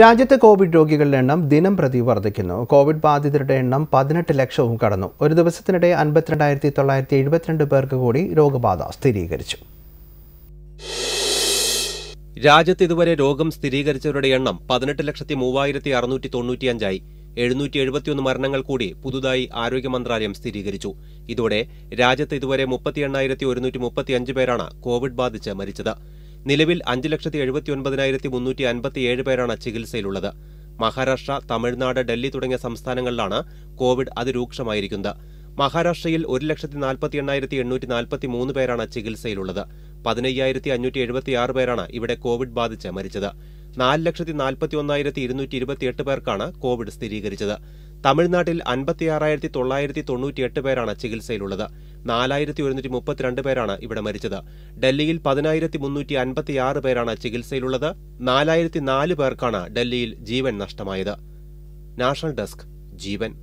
രാജ്യത്ത് കോവിഡ് രോഗികളുടെ എണ്ണം ദിനം പ്രതി വർദ്ധിക്കുന്നു കോവിഡ് ബാധിതരുടെ എണ്ണം പതിനെട്ട് ലക്ഷവും കടന്നു ഒരു ദിവസത്തിനിടെ അൻപത്തിരണ്ടായിരത്തി തൊള്ളായിരത്തി എഴുപത്തിരണ്ട് പേർക്ക് കൂടി രോഗബാധ സ്ഥിരീകരിച്ചു രാജ്യത്ത് ഇതുവരെ രോഗം സ്ഥിരീകരിച്ചവരുടെ എണ്ണം പതിനെട്ട് ലക്ഷത്തി മൂവായിരത്തി അറുന്നൂറ്റി തൊണ്ണൂറ്റിയഞ്ചായി എഴുന്നൂറ്റി എഴുപത്തിയൊന്ന് മരണങ്ങൾ കൂടി പുതുതായി ആരോഗ്യ മന്ത്രാലയം സ്ഥിരീകരിച്ചു ഇതോടെ രാജ്യത്ത് ഇതുവരെ മുപ്പത്തി എണ്ണായിരത്തി ഒരുന്നൂറ്റി മുപ്പത്തിയഞ്ച് പേരാണ് കോവിഡ് ബാധിച്ച് മരിച്ചത് നിലവിൽ അഞ്ച് ലക്ഷത്തി എഴുപത്തി ഒൻപതിനായിരത്തി മുന്നൂറ്റി അൻപത്തിയേഴ് പേരാണ് ചികിത്സയിലുള്ളത് മഹാരാഷ്ട്ര തമിഴ്നാട് ഡൽഹി തുടങ്ങിയ സംസ്ഥാനങ്ങളിലാണ് കോവിഡ് അതിരൂക്ഷമായിരിക്കുന്നത് മഹാരാഷ്ട്രയിൽ ഒരു ലക്ഷത്തി നാൽപ്പത്തി എണ്ണായിരത്തി എണ്ണൂറ്റി നാൽപ്പത്തി മൂന്ന് പേരാണ് ചികിത്സയിലുള്ളത് പതിനയ്യായിരത്തി അഞ്ഞൂറ്റി എഴുപത്തി ആറ് പേരാണ് ഇവിടെ കോവിഡ് ബാധിച്ച് മരിച്ചത് നാല് ലക്ഷത്തി നാൽപ്പത്തി ഒന്നായിരത്തി ഇരുന്നൂറ്റി ഇരുപത്തിയെട്ട് പേർക്കാണ് കോവിഡ് സ്ഥിരീകരിച്ചത് തമിഴ്നാട്ടിൽ അൻപത്തിയാറായിരത്തി തൊള്ളായിരത്തി തൊണ്ണൂറ്റിയെട്ട് പേരാണ് ചികിത്സയിലുള്ളത് നാലായിരത്തി ഒരുന്നൂറ്റി മുപ്പത്തിരണ്ട് പേരാണ് ഇവിടെ മരിച്ചത് ഡൽഹിയിൽ പതിനായിരത്തി മുന്നൂറ്റി അൻപത്തിയാറ് പേരാണ് ചികിത്സയിലുള്ളത് നാലായിരത്തി നാല് പേർക്കാണ് ഡൽഹിയിൽ ജീവൻ നഷ്ടമായത് നാഷണൽ ഡെസ്ക് ജീവൻ